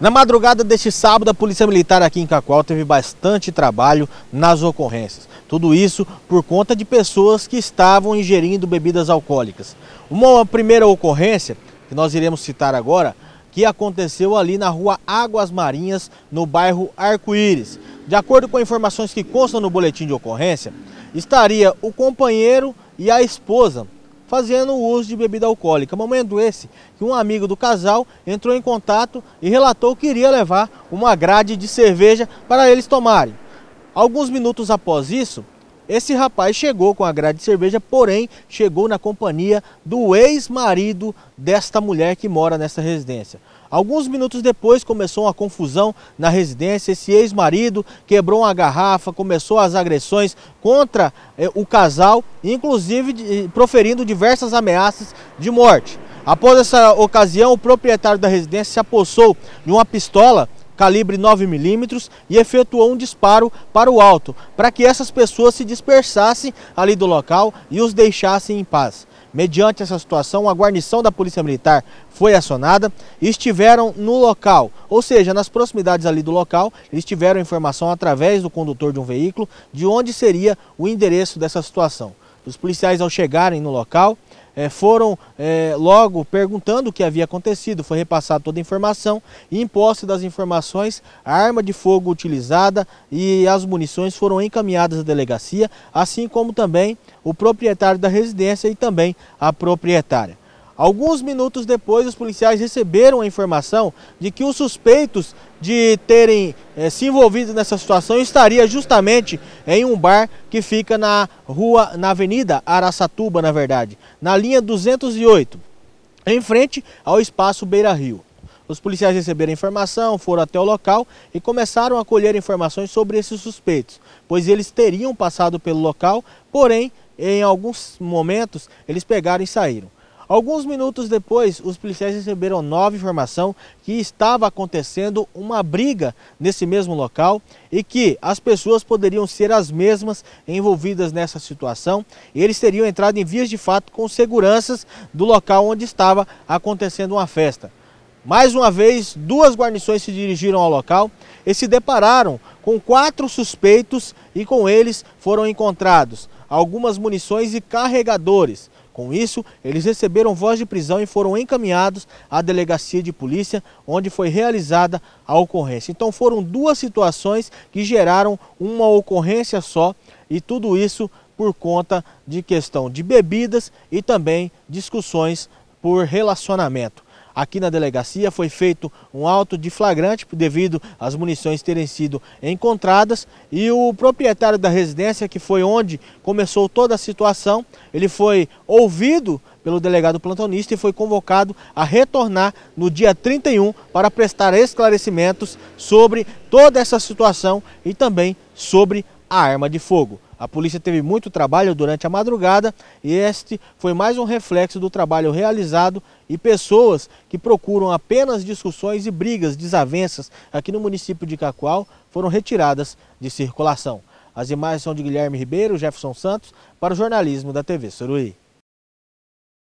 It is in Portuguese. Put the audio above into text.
Na madrugada deste sábado, a Polícia Militar aqui em Cacoal teve bastante trabalho nas ocorrências. Tudo isso por conta de pessoas que estavam ingerindo bebidas alcoólicas. Uma primeira ocorrência, que nós iremos citar agora, que aconteceu ali na rua Águas Marinhas, no bairro Arco-Íris. De acordo com informações que constam no boletim de ocorrência, estaria o companheiro e a esposa fazendo uso de bebida alcoólica. Momento esse é que um amigo do casal entrou em contato e relatou que iria levar uma grade de cerveja para eles tomarem. Alguns minutos após isso, esse rapaz chegou com a grade de cerveja, porém chegou na companhia do ex-marido desta mulher que mora nessa residência. Alguns minutos depois começou uma confusão na residência. Esse ex-marido quebrou uma garrafa, começou as agressões contra eh, o casal, inclusive de, eh, proferindo diversas ameaças de morte. Após essa ocasião, o proprietário da residência se apossou de uma pistola calibre 9mm e efetuou um disparo para o alto, para que essas pessoas se dispersassem ali do local e os deixassem em paz. Mediante essa situação, a guarnição da Polícia Militar foi acionada e estiveram no local, ou seja, nas proximidades ali do local, eles tiveram informação através do condutor de um veículo de onde seria o endereço dessa situação. Os policiais, ao chegarem no local, é, foram é, logo perguntando o que havia acontecido, foi repassada toda a informação e em posse das informações, a arma de fogo utilizada e as munições foram encaminhadas à delegacia, assim como também o proprietário da residência e também a proprietária. Alguns minutos depois, os policiais receberam a informação de que os suspeitos de terem eh, se envolvido nessa situação estaria justamente em um bar que fica na rua, na Avenida Araçatuba, na verdade, na linha 208, em frente ao espaço Beira Rio. Os policiais receberam informação, foram até o local e começaram a colher informações sobre esses suspeitos, pois eles teriam passado pelo local, porém, em alguns momentos, eles pegaram e saíram. Alguns minutos depois, os policiais receberam nova informação que estava acontecendo uma briga nesse mesmo local e que as pessoas poderiam ser as mesmas envolvidas nessa situação. Eles teriam entrado em vias de fato com seguranças do local onde estava acontecendo uma festa. Mais uma vez, duas guarnições se dirigiram ao local e se depararam com quatro suspeitos e com eles foram encontrados algumas munições e carregadores. Com isso, eles receberam voz de prisão e foram encaminhados à delegacia de polícia, onde foi realizada a ocorrência. Então foram duas situações que geraram uma ocorrência só e tudo isso por conta de questão de bebidas e também discussões por relacionamento aqui na delegacia foi feito um auto de flagrante devido às munições terem sido encontradas e o proprietário da residência, que foi onde começou toda a situação, ele foi ouvido pelo delegado plantonista e foi convocado a retornar no dia 31 para prestar esclarecimentos sobre toda essa situação e também sobre a arma de fogo. A polícia teve muito trabalho durante a madrugada e este foi mais um reflexo do trabalho realizado e pessoas que procuram apenas discussões e brigas, desavenças aqui no município de Cacoal foram retiradas de circulação. As imagens são de Guilherme Ribeiro, Jefferson Santos, para o jornalismo da TV Suruí.